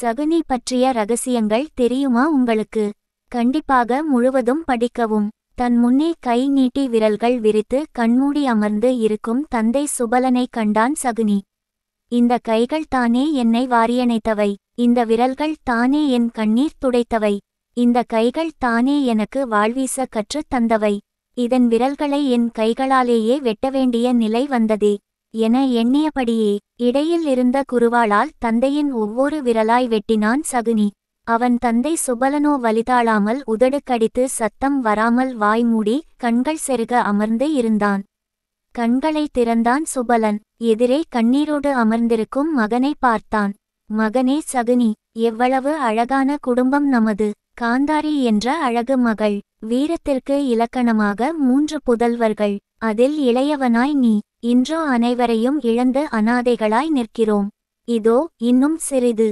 சகுனி பற்றிய ரகசியங்கள் தெரியுமா உங்களுக்கு கண்டிப்பாக முழுவதும் படிக்கவும் தன் முன்னே கை நீட்டி விரல்கள் விரித்து கண்மூடி அமர்ந்து இருக்கும் தந்தை சுபலனை கண்டான் சகுனி இந்த கைகள் தானே என்னை வாரியணைத்தவை இந்த விரல்கள் தானே என் கண்ணீர் துடைத்தவை இந்த கைகள் தானே எனக்கு வாழ்வீச கற்றுத் தந்தவை இதன் விரல்களை என் கைகளாலேயே வெட்ட வேண்டிய நிலை வந்ததே என எண்ணியபடியே இடையில் இருந்த குருவாளால் தந்தையின் ஒவ்வொரு விரலாய் வெட்டினான் சகுனி அவன் தந்தை சுபலனோ வலிதாளாமல் உதடுக்கடித்து சத்தம் வராமல் வாய் மூடி கண்கள் செருக அமர்ந்து இருந்தான் கண்களை திறந்தான் சுபலன் எதிரே கண்ணீரோடு அமர்ந்திருக்கும் மகனை பார்த்தான் மகனே சகுனி எவ்வளவு அழகான குடும்பம் நமது காந்தாரி என்ற அழகு மகள் வீரத்திற்கு இலக்கணமாக மூன்று புதல்வர்கள் அதில் இளையவனாய் நீ இன்றோ அனைவரையும் இழந்து அனாதைகளாய் நிற்கிறோம் இதோ இன்னும் சிறிது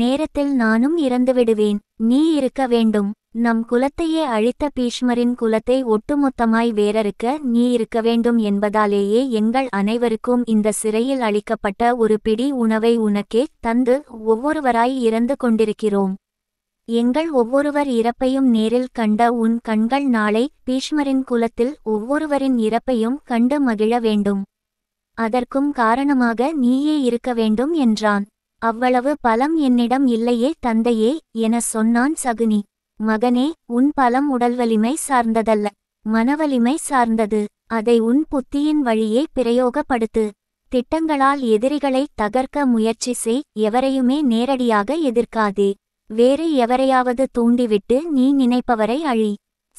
நேரத்தில் நானும் இறந்துவிடுவேன் நீ இருக்க வேண்டும் நம் குலத்தையே அழித்த பீஷ்மரின் குலத்தை ஒட்டுமொத்தமாய் வேறறுக்க நீ இருக்க வேண்டும் என்பதாலேயே எங்கள் அனைவருக்கும் இந்த சிறையில் அளிக்கப்பட்ட ஒரு பிடி உணவை உனக்கே தந்து ஒவ்வொருவராய் இறந்து கொண்டிருக்கிறோம் எங்கள் ஒவ்வொருவர் இறப்பையும் நேரில் கண்ட உன் கண்கள் நாளை பீஷ்மரின் குலத்தில் ஒவ்வொருவரின் இறப்பையும் கண்டு மகிழ வேண்டும் அதற்கும் காரணமாக நீயே இருக்க வேண்டும் என்றான் அவ்வளவு பலம் என்னிடம் இல்லையே தந்தையே என சொன்னான் சகுனி மகனே உன் பலம் உடல் வலிமை சார்ந்ததல்ல மனவலிமை சார்ந்தது அதை உன் புத்தியின் வழியே பிரயோகப்படுத்து திட்டங்களால் எதிரிகளை தகர்க்க முயற்சி செய் எவரையுமே நேரடியாக எதிர்க்காதே வேறு எவரையாவது தூண்டிவிட்டு நீ நினைப்பவரை அழி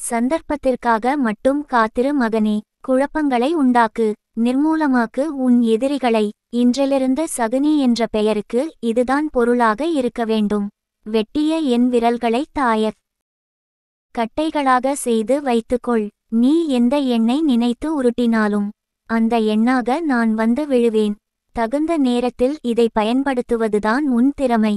சந்தர்ப்பத்திற்காக மட்டும் காத்திரு மகனே குழப்பங்களை உண்டாக்கு நிர்மூலமாக்கு உன் எதிரிகளை இன்றிலிருந்து சகுனி என்ற பெயருக்கு இதுதான் பொருளாக இருக்க வேண்டும் வெட்டிய என் விரல்களை தாயர் கட்டைகளாக செய்து வைத்துக்கொள் நீ எந்த எண்ணை நினைத்து உருட்டினாலும் அந்த எண்ணாக நான் வந்து விழுவேன் தகுந்த நேரத்தில் இதை பயன்படுத்துவதுதான் உன் திறமை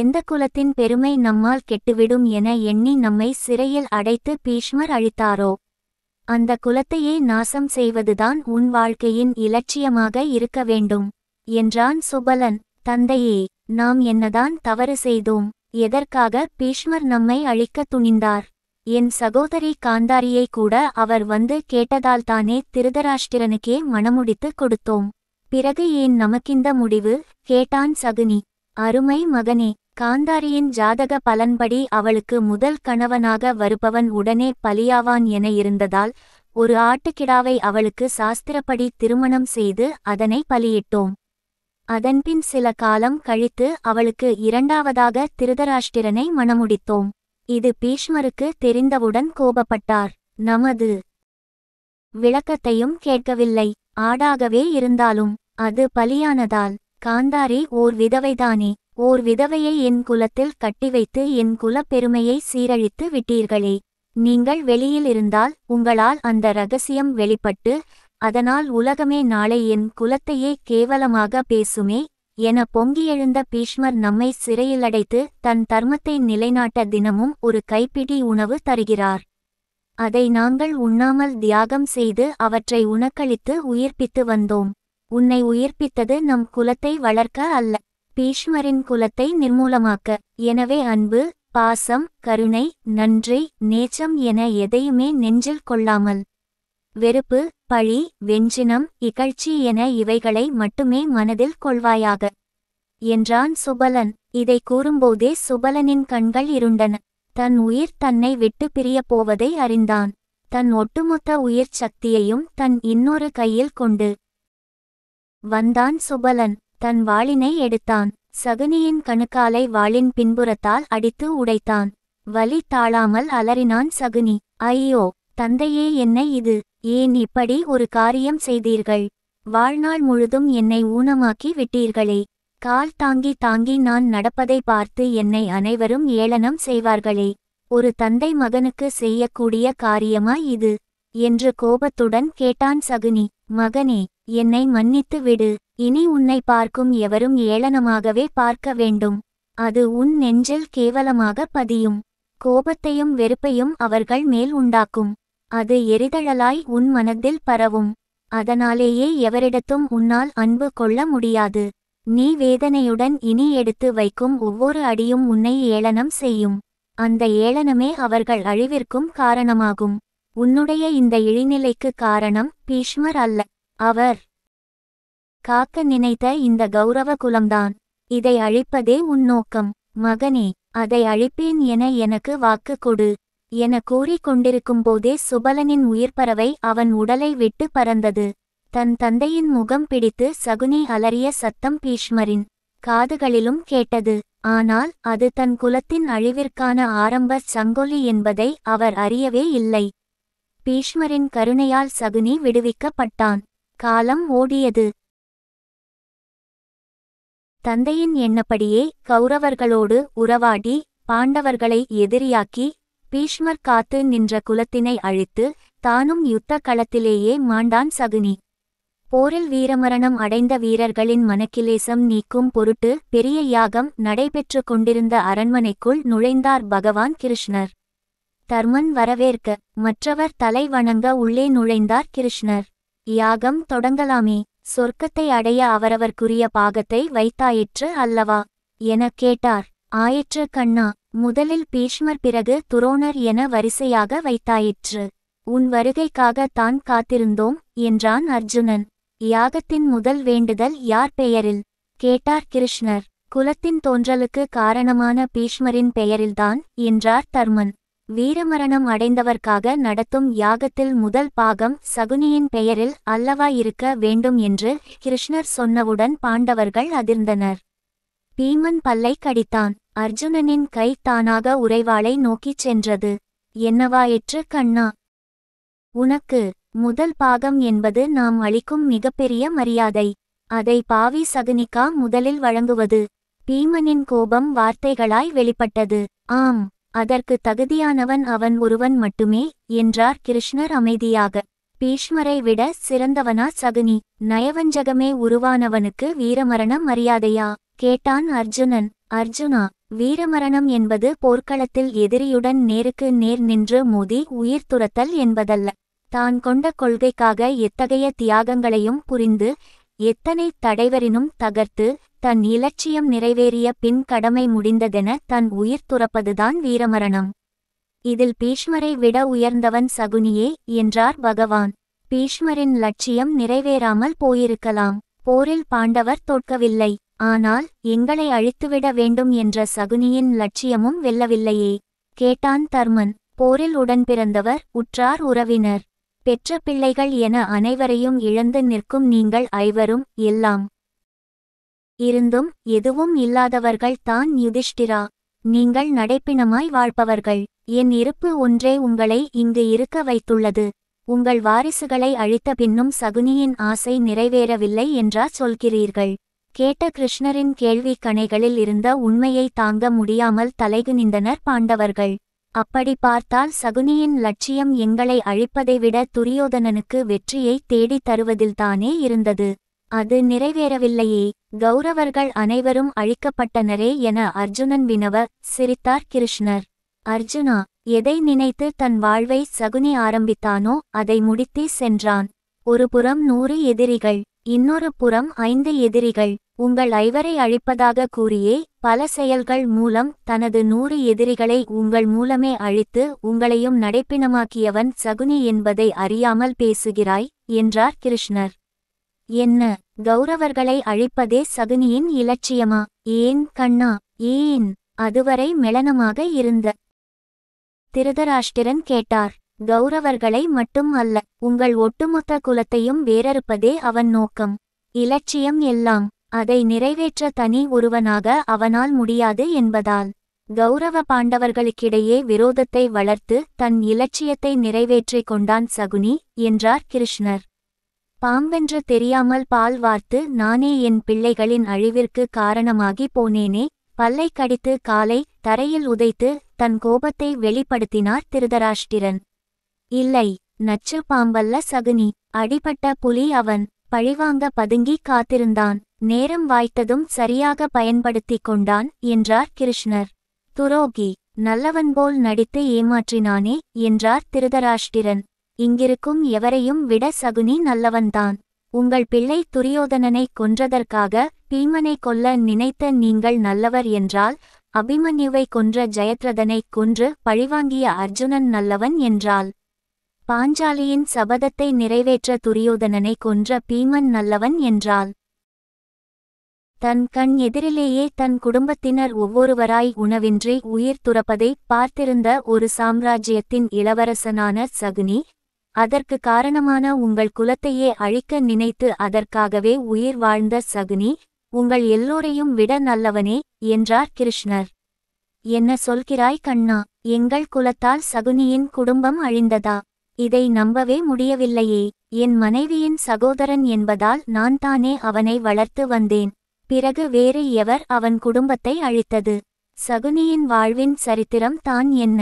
எந்த குலத்தின் பெருமை நம்மால் கெட்டுவிடும் என எண்ணி நம்மை சிறையில் அடைத்து பீஷ்மர் அழித்தாரோ அந்த குலத்தையே நாசம் செய்வதுதான் உன் வாழ்க்கையின் இலட்சியமாக இருக்க வேண்டும் என்றான் சுபலன் தந்தையே நாம் என்னதான் தவறு செய்தோம் எதற்காக பீஷ்மர் நம்மை அழிக்க துணிந்தார் என் சகோதரி காந்தாரியை கூட அவர் வந்து கேட்டதால்தானே திருதராஷ்டிரனுக்கே மனமுடித்து கொடுத்தோம் பிறகு ஏன் நமக்கிந்த முடிவு கேட்டான் சகுனி அருமை மகனே காந்தாரியின் ஜாதக பலன்படி அவளுக்கு முதல் கணவனாக வருபவன் உடனே பலியாவான் என இருந்ததால் ஒரு ஆட்டுக்கிடாவை அவளுக்கு சாஸ்திரப்படி திருமணம் செய்து அதனை பலியிட்டோம் அதன்பின் சில காலம் கழித்து அவளுக்கு இரண்டாவதாக திருதராஷ்டிரனை மணமுடித்தோம் இது பீஷ்மருக்கு தெரிந்தவுடன் கோபப்பட்டார் நமது விளக்கத்தையும் கேட்கவில்லை ஆடாகவே இருந்தாலும் அது பலியானதால் காந்தாரி ஓர் விதவைதானே ஓர் விதவையை என் குலத்தில் கட்டிவைத்து என் குலப் பெருமையை சீரழித்து விட்டீர்களே நீங்கள் வெளியில் இருந்தால் உங்களால் அந்த ரகசியம் வெளிப்பட்டு அதனால் உலகமே நாளை என் குலத்தையே கேவலமாக பேசுமே என பொங்கியெழுந்த பீஷ்மர் நம்மை சிறையில் அடைத்து தன் தர்மத்தை நிலைநாட்ட தினமும் ஒரு கைப்பிடி உணவு தருகிறார் அதை நாங்கள் உண்ணாமல் தியாகம் செய்து அவற்றை உணக்களித்து உயிர்ப்பித்து வந்தோம் உன்னை உயிர்ப்பித்தது நம் குலத்தை வளர்க்க அல்ல பீஷ்மரின் குலத்தை நிர்மூலமாக்க எனவே அன்பு பாசம் கருணை நன்றி நேச்சம் என எதையுமே நெஞ்சில் கொள்ளாமல் வெறுப்பு பழி வெஞ்சினம் இகழ்ச்சி என இவைகளை மட்டுமே மனதில் கொள்வாயாக என்றான் சுபலன் இதை கூறும்போதே சுபலனின் கண்கள் இருண்டன தன் உயிர் தன்னை விட்டு பிரியப் போவதை அறிந்தான் தன் ஒட்டுமொத்த உயிர் சக்தியையும் தன் இன்னொரு கையில் கொண்டு வந்தான் சுபலன் தன் வாளினை எடுத்தான் சகுனியின் கணுக்காலை வாளின் பின்புறத்தால் அடித்து உடைத்தான் வலி தாழாமல் அலறினான் சகுனி ஐயோ தந்தையே என்ன இது ஏன் இப்படி ஒரு காரியம் செய்தீர்கள் வாழ்நாள் முழுதும் என்னை ஊனமாக்கி விட்டீர்களே கால் தாங்கி தாங்கி நான் நடப்பதை பார்த்து என்னை அனைவரும் ஏளனம் செய்வார்களே ஒரு தந்தை மகனுக்கு செய்யக்கூடிய காரியமா இது என்று கோபத்துடன் கேட்டான் சகுனி மகனே என்னை மன்னித்து விடு இனி உன்னை பார்க்கும் எவரும் ஏளனமாகவே பார்க்க வேண்டும் அது உன் நெஞ்சில் கேவலமாக பதியும் கோபத்தையும் வெறுப்பையும் அவர்கள் மேல் உண்டாக்கும் அது எரிதழலாய் உன் மனத்தில் பரவும் அதனாலேயே எவரிடத்தும் உன்னால் அன்பு கொள்ள முடியாது நீ வேதனையுடன் இனி எடுத்து வைக்கும் ஒவ்வொரு அடியும் உன்னை ஏளனம் செய்யும் அந்த ஏளனமே அவர்கள் அழிவிற்கும் காரணமாகும் உன்னுடைய இந்த இழிநிலைக்கு காரணம் பீஷ்மர் அல்ல அவர் காக்க நினைத்த இந்த கௌரவ குலம்தான் இதை அழிப்பதே உன் நோக்கம் மகனே அதை அழிப்பேன் என எனக்கு வாக்கு கொடு என கூறிக் கொண்டிருக்கும் போதே சுபலனின் உயிர்ப்பறவை அவன் உடலை விட்டு பறந்தது தன் தந்தையின் முகம் பிடித்து சகுனி அலறிய சத்தம் பீஷ்மரின் காதுகளிலும் கேட்டது ஆனால் அது தன் குலத்தின் அழிவிற்கான ஆரம்ப சங்கொலி என்பதை அவர் அறியவே இல்லை பீஷ்மரின் கருணையால் சகுனி விடுவிக்கப்பட்டான் காலம் ஓடியது தந்தையின் எண்ணப்படியே கௌரவர்களோடு உறவாடி பாண்டவர்களை எதிரியாக்கி பீஷ்மர் காத்து நின்ற குலத்தினை அழித்து தானும் யுத்த களத்திலேயே மாண்டான் சகுனி போரில் வீரமரணம் அடைந்த வீரர்களின் மனக்கிலேசம் நீக்கும் பொருட்டு பெரிய யாகம் நடைபெற்று கொண்டிருந்த அரண்மனைக்குள் நுழைந்தார் பகவான் கிருஷ்ணர் தர்மன் வரவேற்க மற்றவர் தலை வணங்க உள்ளே நுழைந்தார் கிருஷ்ணர் யாகம் தொடங்கலாமே சொர்க்கத்தை அடைய அவரவர்க்குரிய பாகத்தை வைத்தாயிற்று அல்லவா எனக் கேட்டார் ஆயிற்று கண்ணா முதலில் பீஷ்மர் பிறகு துரோணர் என வரிசையாக வைத்தாயிற்று உன் வருகைக்காக தான் காத்திருந்தோம் என்றான் அர்ஜுனன் யாகத்தின் முதல் வேண்டுதல் யார் பெயரில் கேட்டார் கிருஷ்ணர் குலத்தின் தோன்றலுக்கு காரணமான பீஷ்மரின் பெயரில்தான் என்றார் தர்மன் வீரமரணம் அடைந்தவர்க்காக நடத்தும் யாகத்தில் முதல் பாகம் சகுனியின் பெயரில் அல்லவா இருக்க வேண்டும் என்று கிருஷ்ணர் சொன்னவுடன் பாண்டவர்கள் அதிர்ந்தனர் பீமன் பல்லை கடித்தான் அர்ஜுனனின் கை தானாக உறைவாளை நோக்கிச் சென்றது என்னவாயிற்று கண்ணா உனக்கு முதல் பாகம் என்பது நாம் அளிக்கும் மிகப்பெரிய மரியாதை அதை பாவி சகுனிக்கா முதலில் வழங்குவது பீமனின் கோபம் வார்த்தைகளாய் வெளிப்பட்டது ஆம் அதற்கு தகுதியானவன் அவன் ஒருவன் மட்டுமே என்றார் கிருஷ்ணர் அமைதியாக பீஷ்மரை விட சிறந்தவனா சகுனி நயவஞ்சகமே உருவானவனுக்கு வீரமரணம் மரியாதையா கேட்டான் அர்ஜுனன் அர்ஜுனா வீரமரணம் என்பது போர்க்களத்தில் எதிரியுடன் நேருக்கு நேர் நின்று மோதி உயிர் துரத்தல் என்பதல்ல தான் கொண்ட கொள்கைக்காக எத்தகைய தியாகங்களையும் புரிந்து எத்தனை தடைவரினும் தகர்த்து தன் இலட்சியம் நிறைவேறிய பின் கடமை முடிந்ததென தன் உயிர் துறப்பதுதான் வீரமரணம் இதில் பீஷ்மரை விட உயர்ந்தவன் சகுனியே என்றார் பகவான் பீஷ்மரின் லட்சியம் நிறைவேறாமல் போயிருக்கலாம் போரில் பாண்டவர் தோற்கவில்லை ஆனால் எங்களை அழித்துவிட வேண்டும் என்ற சகுனியின் லட்சியமும் வெல்லவில்லையே கேட்டான் தர்மன் போரில் உடன் பிறந்தவர் உற்றார் உறவினர் பெற்ற பிள்ளைகள் என அனைவரையும் இழந்து நிற்கும் நீங்கள் ஐவரும் எல்லாம் இருந்தும் எதுவும் இல்லாதவர்கள் தான் யுதிஷ்டிரா நீங்கள் நடைப்பினமாய் வாழ்பவர்கள் என் இருப்பு ஒன்றே உங்களை இங்கு இருக்க வைத்துள்ளது உங்கள் வாரிசுகளை அழித்த பின்னும் சகுனியின் ஆசை நிறைவேறவில்லை என்றா சொல்கிறீர்கள் கேட்ட கிருஷ்ணரின் கேள்வி கணைகளில் இருந்த உண்மையை தாங்க முடியாமல் தலைகு நின்றனர் பாண்டவர்கள் அப்படி பார்த்தால் சகுனியின் லட்சியம் எங்களை அழிப்பதை விட துரியோதனனுக்கு வெற்றியை தேடித் தருவதில்தானே இருந்தது அது நிறைவேறவில்லையே கௌரவர்கள் அனைவரும் அழிக்கப்பட்டனரே என அர்ஜுனன் வினவ சிரித்தார் கிருஷ்ணர் அர்ஜுனா எதை நினைத்து தன் வாழ்வை சகுனி ஆரம்பித்தானோ அதை முடித்தே சென்றான் ஒரு புறம் நூறு எதிரிகள் இன்னொரு புறம் ஐந்து எதிரிகள் உங்கள் ஐவரை அழிப்பதாக கூறியே பல செயல்கள் மூலம் தனது நூறு எதிரிகளை உங்கள் மூலமே அழித்து உங்களையும் நடைப்பினமாக்கியவன் சகுனி என்பதை அறியாமல் பேசுகிறாய் என்றார் கிருஷ்ணர் என்ன கௌரவர்களை அழிப்பதே சகுனியின் இலட்சியமா ஏன் கண்ணா ஏன் அதுவரை மெளனமாக இருந்த திருதராஷ்டிரன் கேட்டார் கௌரவர்களை மட்டும் அல்ல உங்கள் ஒட்டுமொத்த குலத்தையும் வேறறுப்பதே அவன் நோக்கம் இலட்சியம் எல்லாம் அதை நிறைவேற்ற தனி ஒருவனாக அவனால் முடியாது என்பதால் கௌரவ பாண்டவர்களுக்கிடையே விரோதத்தை வளர்த்து தன் இலட்சியத்தை நிறைவேற்றிக் கொண்டான் சகுனி என்றார் கிருஷ்ணர் பாம்பென்று தெரியாமல் பால் வார்த்து நானே என் பிள்ளைகளின் அழிவிற்கு காரணமாகி போனேனே பல்லை கடித்து காலை தரையில் உதைத்து தன் கோபத்தை வெளிப்படுத்தினார் திருதராஷ்டிரன் இல்லை நச்சு பாம்பல்ல சகுனி அடிபட்ட புலி அவன் பழிவாங்க பதுங்கி காத்திருந்தான் நேரம் வாய்த்ததும் சரியாக பயன்படுத்திக் கொண்டான் என்றார் கிருஷ்ணர் துரோகி நல்லவன் போல் நடித்து ஏமாற்றினானே என்றார் திருதராஷ்டிரன் இங்கிருக்கும் எவரையும் விட சகுனி நல்லவன்தான் உங்கள் பிள்ளை துரியோதனனை கொன்றதற்காக பீமனை கொல்ல நினைத்த நீங்கள் நல்லவர் என்றால் அபிமன்யுவை கொன்ற ஜெயத்ரதனை கொன்று பழிவாங்கிய அர்ஜுனன் நல்லவன் என்றால் பாஞ்சாலியின் சபதத்தை நிறைவேற்ற துரியோதனனை கொன்ற பீமன் நல்லவன் என்றால் தன் கண் எதிரிலேயே தன் குடும்பத்தினர் ஒவ்வொருவராய் உணவின்றி உயிர் துறப்பதை பார்த்திருந்த ஒரு சாம்ராஜ்யத்தின் இளவரசனான சகுனி அதற்கு காரணமான உங்கள் குலத்தையே அழிக்க நினைத்து அதற்காகவே உயிர் வாழ்ந்த சகுனி உங்கள் எல்லோரையும் விட நல்லவனே என்றார் கிருஷ்ணர் என்ன சொல்கிறாய் கண்ணா எங்கள் குலத்தால் சகுனியின் குடும்பம் அழிந்ததா இதை நம்பவே முடியவில்லையே என் மனைவியின் சகோதரன் என்பதால் நான் தானே அவனை வளர்த்து வந்தேன் பிறகு வேறு எவர் அவன் குடும்பத்தை அழித்தது சகுனியின் வாழ்வின் சரித்திரம் தான் என்ன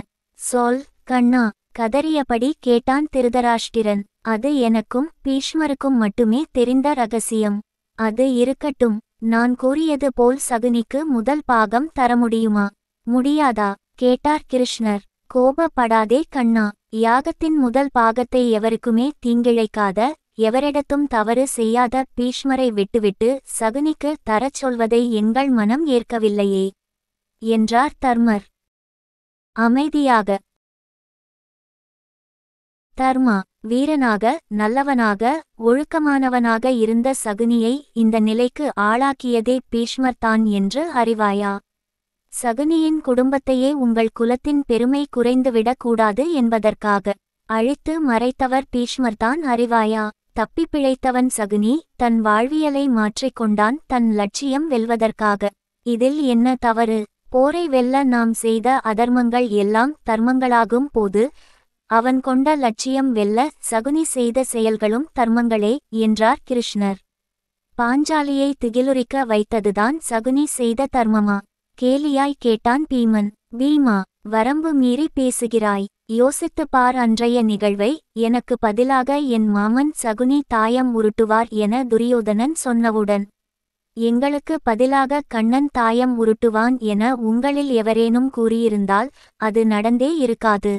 சொல் கண்ணா கதறியபடி கேட்டான் திருதராஷ்டிரன் அது எனக்கும் பீஷ்மருக்கும் மட்டுமே தெரிந்த ரகசியம் அது இருக்கட்டும் நான் கூறியது போல் சகுனிக்கு முதல் பாகம் தர முடியுமா முடியாதா கேட்டார் கிருஷ்ணர் கோபப்படாதே கண்ணா யாகத்தின் முதல் பாகத்தை எவருக்குமே தீங்கிழைக்காத எவரிடத்தும் தவறு செய்யாத பீஷ்மரை விட்டுவிட்டு சகுனிக்கு தரச் சொல்வதை எங்கள் மனம் ஏற்கவில்லையே என்றார் தர்மர் அமைதியாக தர்மா வீரனாக நல்லவனாக ஒழுக்கமானவனாக இருந்த சகுனியை இந்த நிலைக்கு ஆளாக்கியதே பீஷ்மர் தான் என்று அறிவாயா சகுனியின் குடும்பத்தையே உங்கள் குலத்தின் பெருமை குறைந்துவிடக் கூடாது என்பதற்காக அழித்து மறைத்தவர் பீஷ்மர்தான் அறிவாயா தப்பி பிழைத்தவன் சகுனி தன் வாழ்வியலை மாற்றிக்கொண்டான் தன் லட்சியம் வெல்வதற்காக இதில் என்ன தவறு போரை வெல்ல நாம் செய்த அதர்மங்கள் எல்லாம் தர்மங்களாகும் போது அவன் கொண்ட லட்சியம் வெல்ல சகுனி செய்த செயல்களும் தர்மங்களே என்றார் கிருஷ்ணர் பாஞ்சாலியை திகிலுரிக்க வைத்ததுதான் சகுனி செய்த தர்மமா கேலியாய் கேட்டான் பீமன் பீமா வரம்பு மீறி பேசுகிறாய் யோசித்து பார் அன்றைய நிகழ்வை எனக்கு பதிலாக என் மாமன் சகுனி தாயம் உருட்டுவார் என துரியோதனன் சொன்னவுடன் எங்களுக்கு பதிலாக கண்ணன் தாயம் உருட்டுவான் என உங்களில் எவரேனும் கூறியிருந்தால் அது நடந்தே இருக்காது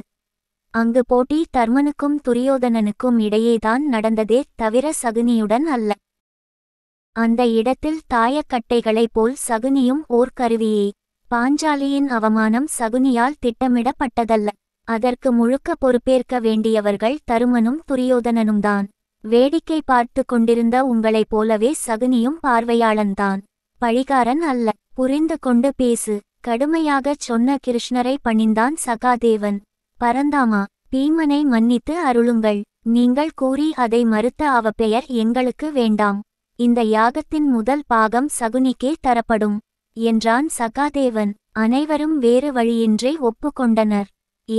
அங்கு போட்டி தர்மனுக்கும் துரியோதனனுக்கும் இடையேதான் நடந்ததே தவிர சகுனியுடன் அல்ல அந்த இடத்தில் தாயக்கட்டைகளைப் போல் சகுனியும் ஓர் கருவியே பாஞ்சாலியின் அவமானம் சகுனியால் திட்டமிடப்பட்டதல்ல அதற்கு முழுக்க பொறுப்பேற்க வேண்டியவர்கள் தருமனும் துரியோதனனும்தான் வேடிக்கை பார்த்து கொண்டிருந்த உங்களைப் போலவே சகுனியும் பார்வையாளன்தான் பழிகாரன் அல்ல புரிந்து கொண்டு பேசு கடுமையாகச் சொன்ன கிருஷ்ணரை பணிந்தான் சகாதேவன் பரந்தாமா பீமனை மன்னித்து அருளுங்கள் நீங்கள் கூறி அதை மறுத்த அவப்பெயர் எங்களுக்கு வேண்டாம் இந்த யாகத்தின் முதல் பாகம் சகுனிக்கே தரப்படும் என்றான் சகாதேவன் அனைவரும் வேறு வழியின்றி ஒப்புக்கொண்டனர்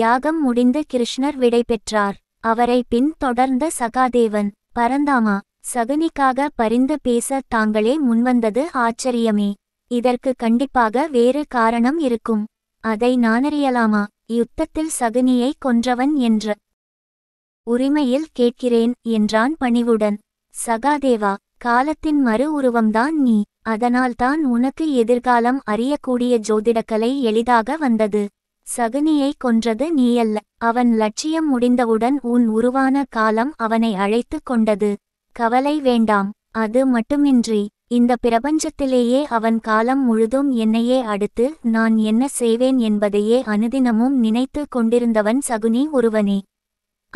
யாகம் முடிந்து கிருஷ்ணர் விடைபெற்றார் அவரை பின் தொடர்ந்த சகாதேவன் பரந்தாமா சகுனிக்காக பரிந்து பேச தாங்களே முன்வந்தது ஆச்சரியமே இதற்கு கண்டிப்பாக வேறு காரணம் இருக்கும் அதை நானறியலாமா யுத்தத்தில் சகுனியை கொன்றவன் என்ற உரிமையில் கேட்கிறேன் என்றான் பணிவுடன் சகாதேவா காலத்தின் மறு உருவம்தான் நீ அதனால்தான் உனக்கு எதிர்காலம் அறியக்கூடிய ஜோதிடக்கலை எளிதாக வந்தது சகுனியை கொன்றது நீயல்ல அவன் லட்சியம் முடிந்தவுடன் உன் உருவான காலம் அவனை அழைத்து கொண்டது கவலை வேண்டாம் அது மட்டுமின்றி இந்த பிரபஞ்சத்திலேயே அவன் காலம் முழுதும் என்னையே அடுத்து நான் என்ன செய்வேன் என்பதையே அனுதினமும் நினைத்து கொண்டிருந்தவன் சகுனி ஒருவனே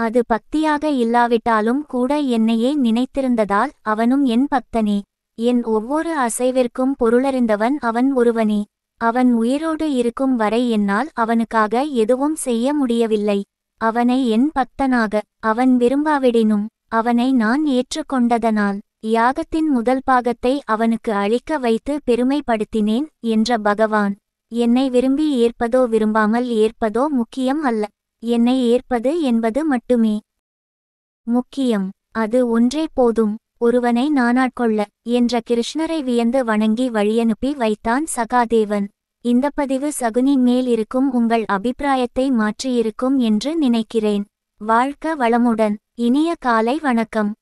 அது பக்தியாக இல்லாவிட்டாலும் கூட என்னையே நினைத்திருந்ததால் அவனும் என் பக்தனே என் ஒவ்வொரு அசைவிற்கும் பொருளறிந்தவன் அவன் ஒருவனே அவன் உயிரோடு இருக்கும் வரை என்னால் அவனுக்காக எதுவும் செய்ய முடியவில்லை அவனை என் பக்தனாக அவன் விரும்பாவிடினும் அவனை நான் ஏற்றுக்கொண்டதனால் யாகத்தின் முதல் பாகத்தை அவனுக்கு அழிக்க வைத்து பெருமைப்படுத்தினேன் என்ற பகவான் என்னை விரும்பி ஏற்பதோ விரும்பாமல் ஏற்பதோ முக்கியம் அல்ல என்னை ஏற்பது என்பது மட்டுமே முக்கியம் அது ஒன்றே போதும் ஒருவனை நானாட்கொள்ள என்ற கிருஷ்ணரை வியந்து வணங்கி வழியனுப்பி வைத்தான் சகாதேவன் இந்த பதிவு சகுனி மேல் இருக்கும் உங்கள் அபிப்பிராயத்தை மாற்றியிருக்கும் என்று நினைக்கிறேன் வாழ்க்க வளமுடன் இனிய காலை வணக்கம்